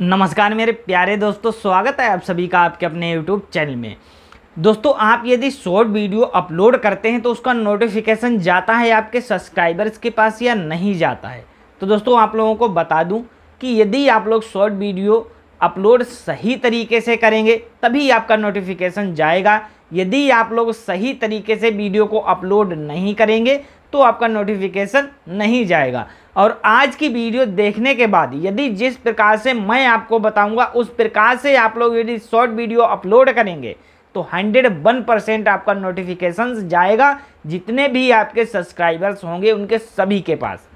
नमस्कार मेरे प्यारे दोस्तों स्वागत है आप सभी का आपके अपने यूट्यूब चैनल में दोस्तों आप यदि शॉर्ट वीडियो अपलोड करते हैं तो उसका नोटिफिकेशन जाता है आपके सब्सक्राइबर्स के पास या नहीं जाता है तो दोस्तों आप लोगों को बता दूं कि यदि आप लोग शॉर्ट वीडियो अपलोड सही तरीके से करेंगे तभी आपका नोटिफिकेशन जाएगा यदि आप लोग सही तरीके से वीडियो को अपलोड नहीं करेंगे तो आपका नोटिफिकेशन नहीं जाएगा और आज की वीडियो देखने के बाद यदि जिस प्रकार से मैं आपको बताऊंगा उस प्रकार से आप लोग यदि शॉर्ट वीडियो अपलोड करेंगे तो हंड्रेड वन परसेंट आपका नोटिफिकेशन जाएगा जितने भी आपके सब्सक्राइबर्स होंगे उनके सभी के पास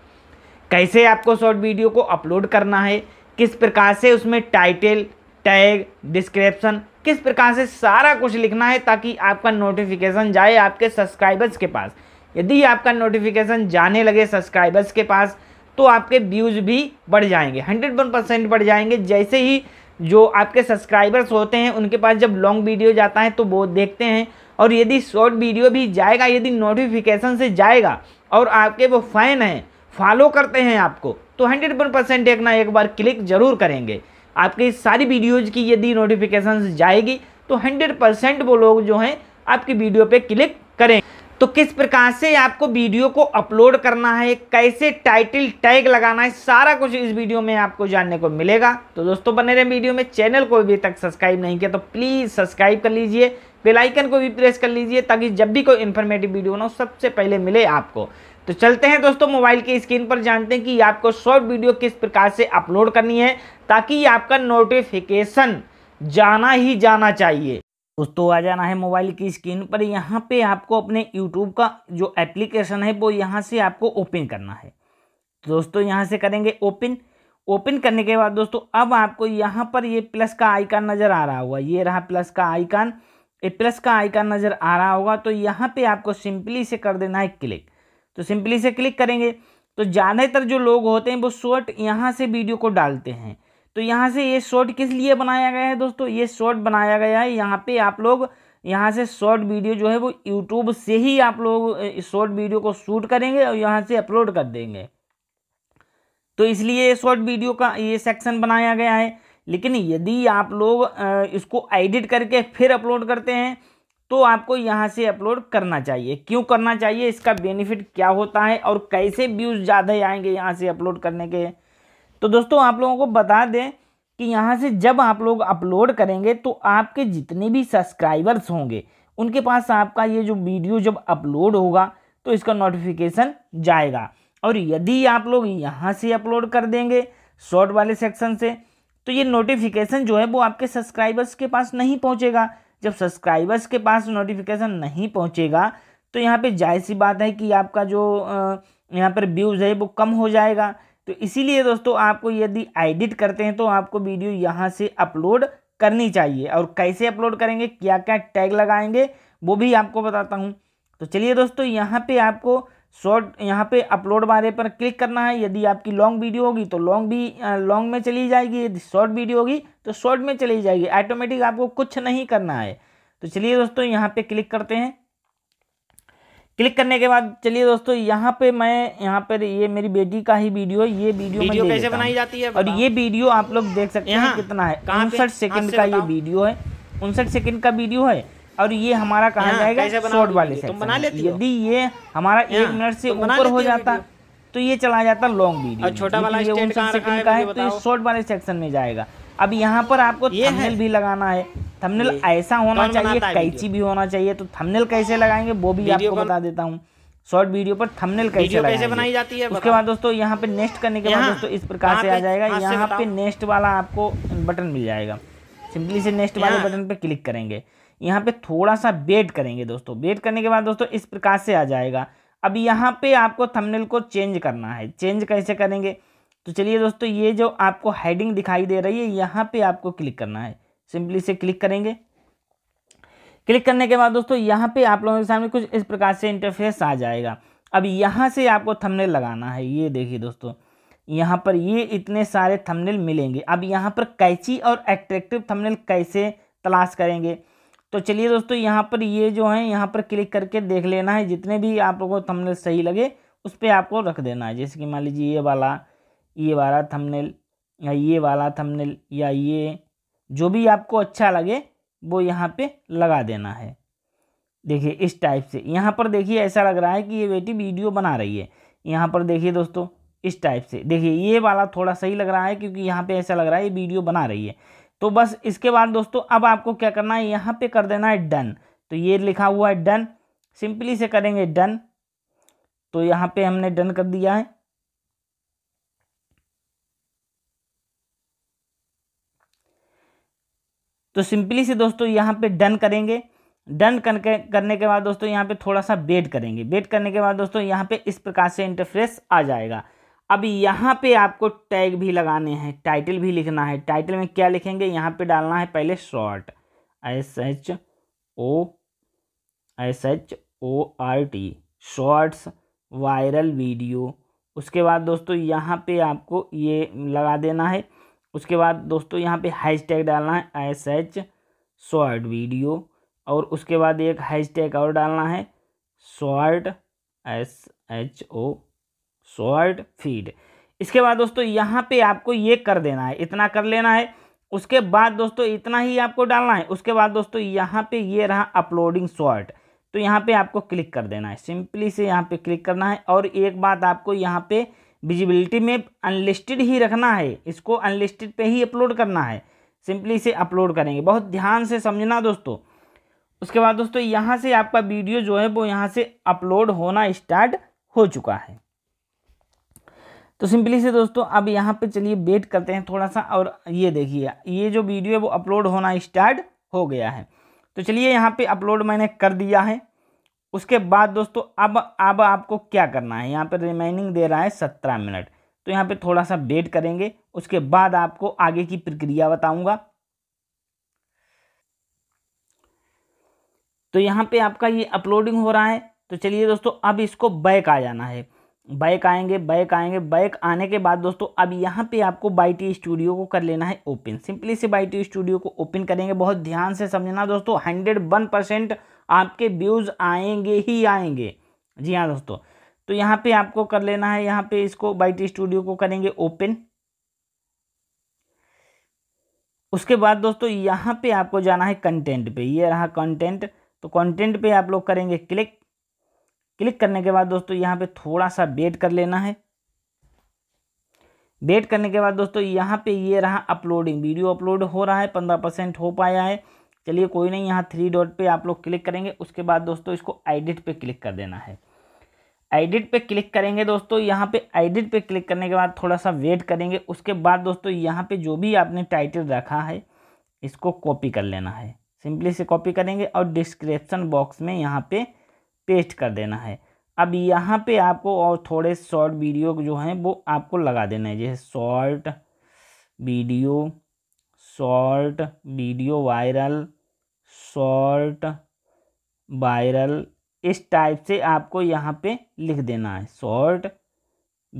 कैसे आपको शॉर्ट वीडियो को अपलोड करना है किस प्रकार से उसमें टाइटल टैग डिस्क्रिप्शन किस प्रकार से सारा कुछ लिखना है ताकि आपका नोटिफिकेशन जाए आपके सब्सक्राइबर्स के पास यदि आपका नोटिफिकेशन जाने लगे सब्सक्राइबर्स के पास तो आपके व्यूज़ भी बढ़ जाएंगे हंड्रेड वन परसेंट बढ़ जाएंगे जैसे ही जो आपके सब्सक्राइबर्स होते हैं उनके पास जब लॉन्ग वीडियो जाता है तो वो देखते हैं और यदि शॉर्ट वीडियो भी जाएगा यदि नोटिफिकेशन से जाएगा और आपके वो फ़ैन हैं फॉलो करते हैं आपको तो हंड्रेड वन परसेंट एक ना एक बार क्लिक ज़रूर करेंगे आपकी सारी वीडियोज़ की यदि नोटिफिकेशन जाएगी तो हंड्रेड परसेंट वो लोग जो हैं आपकी वीडियो पर क्लिक करें तो किस प्रकार से आपको वीडियो को अपलोड करना है कैसे टाइटल टैग लगाना है सारा कुछ इस वीडियो में आपको जानने को मिलेगा तो दोस्तों बने रहे वीडियो में चैनल को अभी तक सब्सक्राइब नहीं किया तो प्लीज़ सब्सक्राइब कर लीजिए बेल आइकन को भी प्रेस कर लीजिए ताकि जब भी कोई इन्फॉर्मेटिव वीडियो ना सबसे पहले मिले आपको तो चलते हैं दोस्तों मोबाइल की स्क्रीन पर जानते हैं कि आपको शॉर्ट वीडियो किस प्रकार से अपलोड करनी है ताकि आपका नोटिफिकेशन जाना ही जाना चाहिए दोस्तों आ जाना है मोबाइल की स्क्रीन पर यहाँ पे आपको अपने यूट्यूब का जो एप्लीकेशन है वो यहाँ से आपको ओपन करना है दोस्तों यहाँ से करेंगे ओपन ओपन करने के बाद दोस्तों अब आपको यहाँ पर ये प्लस का आइकन नज़र आ रहा होगा ये रहा प्लस का आइकन ए प्लस का आइकन नज़र आ रहा होगा तो यहाँ पे आपको सिंपली से कर देना है क्लिक तो सिंपली से क्लिक करेंगे तो ज़्यादातर जो लोग होते हैं वो शॉर्ट यहाँ से वीडियो को डालते हैं तो यहाँ से ये शॉर्ट किस लिए बनाया गया है दोस्तों ये शॉर्ट बनाया गया है यहाँ पे आप लोग यहाँ से शॉर्ट वीडियो जो है वो यूट्यूब से ही आप लोग शॉर्ट वीडियो को शूट करेंगे और यहाँ से अपलोड कर देंगे तो इसलिए ये शॉर्ट वीडियो का ये सेक्शन बनाया गया है लेकिन यदि आप लोग इसको एडिट करके फिर अपलोड करते हैं तो आपको यहाँ से अपलोड करना चाहिए क्यों करना चाहिए इसका बेनिफिट क्या होता है और कैसे व्यूज़ ज़्यादा आएंगे यहाँ से अपलोड करने के तो दोस्तों आप लोगों को बता दें कि यहाँ से जब आप लोग अपलोड करेंगे तो आपके जितने भी सब्सक्राइबर्स होंगे उनके पास आपका ये जो वीडियो जब अपलोड होगा तो इसका नोटिफिकेशन जाएगा और यदि आप लोग यहाँ से अपलोड कर देंगे शॉर्ट वाले सेक्शन से तो ये नोटिफिकेशन जो है वो आपके सब्सक्राइबर्स के पास नहीं पहुँचेगा जब सब्सक्राइबर्स के पास नोटिफिकेशन नहीं पहुँचेगा तो यहाँ पर जाहिर सी बात है कि आपका जो यहाँ पर व्यूज़ है वो कम हो जाएगा तो इसीलिए दोस्तों आपको यदि एडिट करते हैं तो आपको वीडियो यहाँ से अपलोड करनी चाहिए और कैसे अपलोड करेंगे क्या क्या टैग लगाएंगे वो भी आपको बताता हूँ तो चलिए दोस्तों यहाँ पे आपको शॉर्ट यहाँ पे अपलोड बारे पर क्लिक करना है यदि आपकी लॉन्ग वीडियो होगी तो लॉन्ग भी लॉन्ग में चली जाएगी यदि शॉर्ट वीडियो होगी तो शॉर्ट में चली जाएगी ऑटोमेटिक आपको कुछ नहीं करना है तो चलिए दोस्तों यहाँ पे क्लिक करते हैं क्लिक करने के बाद चलिए दोस्तों यहाँ पे मैं यहाँ पर ये मेरी बेटी का ही वीडियो है ये वीडियो, वीडियो कैसे बनाई जाती है और ये वीडियो आप लोग देख सकते हैं कितना है उनसठ सेकंड का ये वीडियो है उनसठ सेकंड का वीडियो है और ये हमारा कहा जाएगा शॉर्ट वाले से यदि ये हमारा एक मिनट से ऊपर हो जाता तो ये चला जाता लॉन्ग वीडियो छोटा वाला उनसठ सेकंड का है तो ये शॉर्ट वाले सेक्शन में जाएगा अब यहाँ पर आपको थंबनेल भी लगाना है थंबनेल ऐसा होना चाहिए कैची भी होना चाहिए तो थंबनेल कैसे हाँ। लगाएंगे वो भी आपको बता देता हूँ शॉर्ट वीडियो पर थंबनेल कैसे कैसे बनाई जाती है उसके बाद दोस्तों यहाँ पे नेक्स्ट करने के बाद दोस्तों इस प्रकार से आ जाएगा हाँ, यहाँ पे नेक्स्ट वाला आपको बटन मिल जाएगा सिंपली से नेक्स्ट वाले बटन पे क्लिक करेंगे यहाँ पे थोड़ा सा वेट करेंगे दोस्तों वेट करने के बाद दोस्तों इस प्रकार से आ जाएगा अब यहाँ पे आपको थंबनेल को चेंज करना है चेंज कैसे करेंगे तो चलिए दोस्तों ये जो आपको हेडिंग दिखाई दे रही है यहाँ पे आपको क्लिक करना है सिंपली से क्लिक करेंगे क्लिक करने के बाद दोस्तों यहाँ पे आप लोगों के सामने कुछ इस प्रकार से इंटरफेस आ जाएगा अब यहाँ से आपको थंबनेल लगाना है ये देखिए दोस्तों यहाँ पर ये इतने सारे थंबनेल मिलेंगे अब यहाँ पर कैची और एट्रेक्टिव थंबनेल कैसे तलाश करेंगे तो चलिए दोस्तों यहाँ पर ये जो है यहाँ पर क्लिक करके देख लेना है जितने भी आप लोगों को थमनेल सही लगे उस पर आपको रख देना है जैसे कि मान लीजिए ये वाला ये वाला थमनेल या ये वाला थमनेल या ये जो भी आपको अच्छा लगे वो यहाँ पे लगा देना है देखिए इस टाइप से यहाँ पर देखिए ऐसा लग रहा है कि ये बेटी वीडियो बना रही है यहाँ पर देखिए दोस्तों इस टाइप से देखिए ये वाला थोड़ा सही लग रहा है क्योंकि यहाँ पे ऐसा लग रहा है ये वीडियो बना रही है तो बस इसके बाद दोस्तों अब आपको क्या करना है यहाँ पे कर देना है डन तो ये लिखा हुआ है डन सिंपली से करेंगे डन तो यहाँ पे हमने डन कर दिया है तो सिंपली से दोस्तों यहाँ पे डन करेंगे डन करने के बाद दोस्तों यहाँ पे थोड़ा सा वेट करेंगे वेट करने के बाद दोस्तों यहाँ पे इस प्रकार से इंटरफेस आ जाएगा अब यहाँ पे आपको टैग भी लगाने हैं टाइटल भी लिखना है टाइटल में क्या लिखेंगे यहाँ पे डालना है पहले short S H O S H O R T shorts viral video उसके बाद दोस्तों यहाँ पे आपको ये लगा देना है उसके बाद दोस्तों यहाँ पे हैशटैग डालना है एस एच शॉर्ट वीडियो और उसके बाद एक हैशटैग और डालना है short S H O short feed इसके बाद दोस्तों यहाँ पे आपको ये कर देना है इतना कर लेना है उसके बाद दोस्तों इतना ही आपको डालना है उसके बाद दोस्तों यहाँ पे ये रहा अपलोडिंग शॉर्ट तो यहाँ पे आपको क्लिक कर देना है सिंपली से यहाँ पे क्लिक करना है और एक बात आपको यहाँ पे विजिबिलिटी में अनलिस्टेड ही रखना है इसको अनलिस्टेड पे ही अपलोड करना है सिंपली से अपलोड करेंगे बहुत ध्यान से समझना दोस्तों उसके बाद दोस्तों यहाँ से आपका वीडियो जो है वो यहाँ से अपलोड होना स्टार्ट हो चुका है तो सिंपली से दोस्तों अब यहाँ पे चलिए वेट करते हैं थोड़ा सा और ये देखिए ये जो वीडियो है वो अपलोड होना स्टार्ट हो गया है तो चलिए यहाँ पे अपलोड मैंने कर दिया है उसके बाद दोस्तों अब अब आपको क्या करना है यहाँ पर रिमाइनिंग दे रहा है सत्रह मिनट तो यहाँ पे थोड़ा सा वेट करेंगे उसके बाद आपको आगे की प्रक्रिया बताऊंगा तो यहाँ पे आपका ये अपलोडिंग हो रहा है तो चलिए दोस्तों अब इसको बैक आ जाना है बैक आएंगे बैक आएंगे बैक आने के बाद दोस्तों अब यहाँ पे आपको बाईटी स्टूडियो को कर लेना है ओपन सिंपली से बाईटी स्टूडियो को ओपन करेंगे बहुत ध्यान से समझना दोस्तों हंड्रेड वन परसेंट आपके व्यूज़ आएंगे ही आएंगे जी हाँ दोस्तों तो यहाँ पे आपको कर लेना है यहाँ पे इसको बाईटी स्टूडियो को करेंगे ओपन उसके बाद दोस्तों यहाँ पे आपको जाना है कंटेंट पे ये रहा कंटेंट तो कंटेंट पे आप लोग करेंगे क्लिक क्लिक करने के बाद दोस्तों यहाँ पे थोड़ा सा वेट कर लेना है वेट करने के बाद दोस्तों यहाँ पे ये रहा अपलोडिंग वीडियो अपलोड हो रहा है पंद्रह परसेंट हो पाया है चलिए कोई नहीं यहाँ थ्री डॉट पे आप लोग क्लिक करेंगे उसके बाद दोस्तों इसको एडिट पे क्लिक कर देना है एडिट पे क्लिक करेंगे दोस्तों यहाँ पे एडिट पे क्लिक करने के बाद थोड़ा सा वेट करेंगे उसके बाद दोस्तों यहाँ पे जो भी आपने टाइटल रखा है इसको कॉपी कर लेना है सिंपली से कॉपी करेंगे और डिस्क्रिप्सन बॉक्स में यहाँ पर पेस्ट कर देना है अब यहाँ पे आपको और थोड़े शॉर्ट वीडियो जो हैं वो आपको लगा देना है जैसे short video short video viral short viral इस टाइप से आपको यहाँ पे लिख देना है शॉर्ट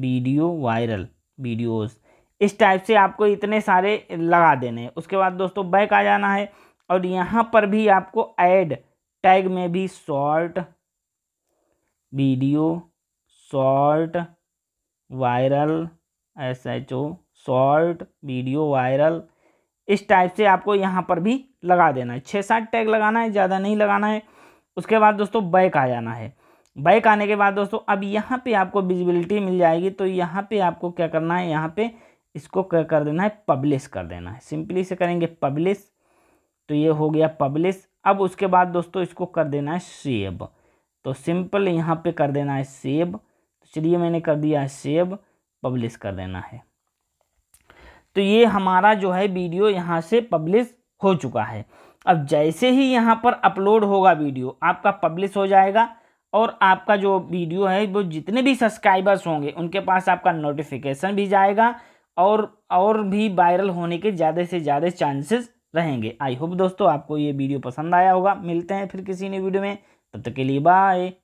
वीडियो वायरल वीडियोस इस टाइप से आपको इतने सारे लगा देने हैं उसके बाद दोस्तों बैक आ जाना है और यहाँ पर भी आपको ऐड टैग में भी short video short viral S H O short video viral इस टाइप से आपको यहाँ पर भी लगा देना है छः सात टैग लगाना है ज़्यादा नहीं लगाना है उसके बाद दोस्तों बैक आ जाना है बैक आने के बाद दोस्तों अब यहाँ पे आपको विजिबिलिटी मिल जाएगी तो यहाँ पे आपको क्या करना है यहाँ पे इसको क्या कर देना है पब्लिश कर देना है सिंपली से करेंगे पब्लिश तो ये हो गया पब्लिश अब उसके बाद दोस्तों इसको कर देना है सेव तो सिंपल यहाँ पे कर देना है सेव तो चलिए मैंने कर दिया है सेव पब्लिश कर देना है तो ये हमारा जो है वीडियो यहाँ से पब्लिश हो चुका है अब जैसे ही यहाँ पर अपलोड होगा वीडियो आपका पब्लिश हो जाएगा और आपका जो वीडियो है वो जितने भी सब्सक्राइबर्स होंगे उनके पास आपका नोटिफिकेशन भी जाएगा और और भी वायरल होने के ज़्यादा से ज़्यादा चांसेस रहेंगे आई होप दोस्तों आपको ये वीडियो पसंद आया होगा मिलते हैं फिर किसी नई वीडियो में tanto que Levi